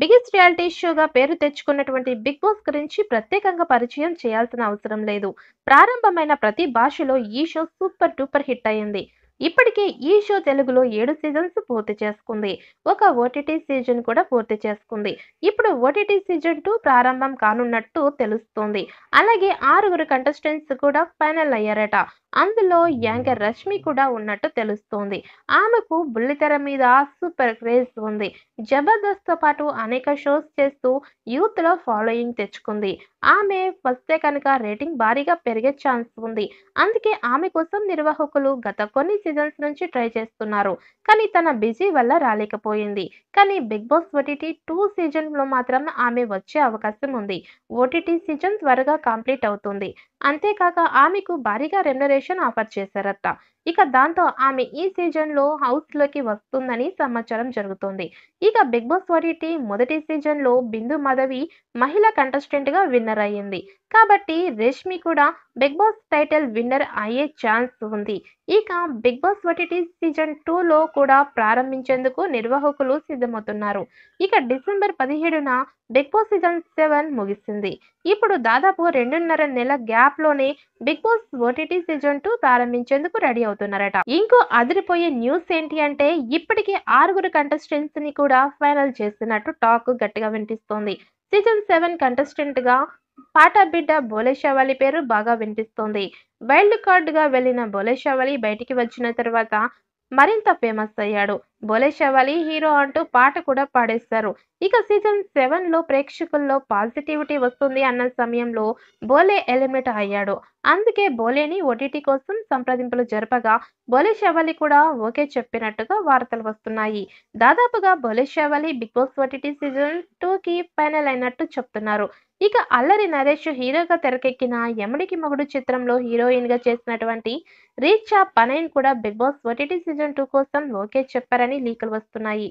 biggest reality షోగా పేరు తెచ్చుకున్నటువంటి big boss గురించి ప్రత్యేకంగా పరిచయం చేయాల్సిన అవసరం లేదు ప్రారంభమైన ప్రతి భాషలో ఈ షో సూపర్ డూపర్ హిట్ అయింది ఇప్పటికే ఈ షో తెలుగులో ఏడు సీజన్స్ పూర్తి చేసుకుంది ఒక ఓటీటీ సీజన్ కూడా పూర్తి చేసుకుంది ఇప్పుడు ఓటీటీ సీజన్ టూ ప్రారంభం కానున్నట్టు తెలుస్తుంది అలాగే ఆరుగురు కంటెస్టెంట్స్ కూడా ఫైనల్ అయ్యారట అందులో యాంకర్ రష్మి కూడా ఉన్నట్టు తెలుస్తోంది ఆమెకు బుల్లితెర మీద సూపర్ క్రేజ్ ఉంది జబర్దస్త్తో పాటు అనేక షోస్ చేస్తూ యూత్ లో ఫాలోయింగ్ తెచ్చుకుంది ఆమె వస్తే కనుక రేటింగ్ భారీగా పెరిగే ఛాన్స్ ఉంది అందుకే ఆమె కోసం నిర్వాహకులు గత కొన్ని సీజన్స్ నుంచి ట్రై చేస్తున్నారు కానీ తన బిజీ వల్ల రాలేకపోయింది కానీ బిగ్ బాస్ ఓటీటీ టూ లో మాత్రం ఆమె వచ్చే అవకాశం ఉంది ఓటీటీ సీజన్ త్వరగా కంప్లీట్ అవుతుంది అంతేకాక ఆమెకు భారీగా రెమ్యునరేషన్ రేషన్ ఆఫర్ చేశారట ఇక దాంతో ఆమె ఈ సీజన్లో లోకి వస్తుందని సమాచారం జరుగుతోంది ఇక బిగ్ బాస్ వరిటీ మొదటి సీజన్లో బిందు మాధవి మహిళ గా విన్నర్ అయ్యింది కాబట్టి రేష్మి కూడా బిగ్ బాస్ టైటిల్ విన్నర్ అయ్యే ఛాన్స్ ఉంది ఇక బిగ్ బాస్ వటిటీ సీజన్ టూలో కూడా ప్రారంభించేందుకు నిర్వాహకులు సిద్ధమవుతున్నారు ఇక డిసెంబర్ పదిహేడున బిగ్ బాస్ సీజన్ సెవెన్ ముగిసింది ఇప్పుడు దాదాపు రెండున్నర నెల గ్యాప్లోనే Bigg Boss OTT season two ప్రారంభించేందుకు రెడీ అవుతుంది కాబోతున్నారట ఇంకో అదిరిపోయే న్యూస్ ఏంటి అంటే ఇప్పటికే ఆరుగురు కంటెస్టెంట్స్ ని కూడా ఫైనల్ చేస్తున్నట్టు టాక్ గట్టిగా వినిపిస్తోంది సీజన్ సెవెన్ కంటెస్టెంట్ గా బిడ్డ బోలేషావళి పేరు బాగా వినిపిస్తోంది వైల్డ్ కార్డ్ గా వెళ్లిన బోలేషావళి బయటికి వచ్చిన తర్వాత మరింత ఫేమస్ అయ్యాడు బొలే శవాలి హీరో అంటూ పాట కూడా పాడేస్తారు ఇక సీజన్ సెవెన్ లో ప్రేక్షకుల్లో పాజిటివిటీ వస్తుంది అన్న సమయంలో బోలే ఎలిమినేట్ అయ్యాడు అందుకే బోలేని ఓటీటీ కోసం సంప్రదింపులు జరపగా బొలే శవాలి కూడా ఓకే చెప్పినట్టుగా వార్తలు వస్తున్నాయి దాదాపుగా బొలే శవాలి Bigg Boss OTT season two కి ఫైనల్ అయినట్టు చెప్తున్నారు ఇక అల్లరి నరేష్ హీరోగా తెరకెక్కిన యముడికి మొగుడు చిత్రంలో హీరోయిన్ గా చేసినటువంటి రీచా పనైన్ కూడా Bigg Boss OTT season two కోసం ఓకే చెప్పారని అని లీకలు వస్తున్నాయి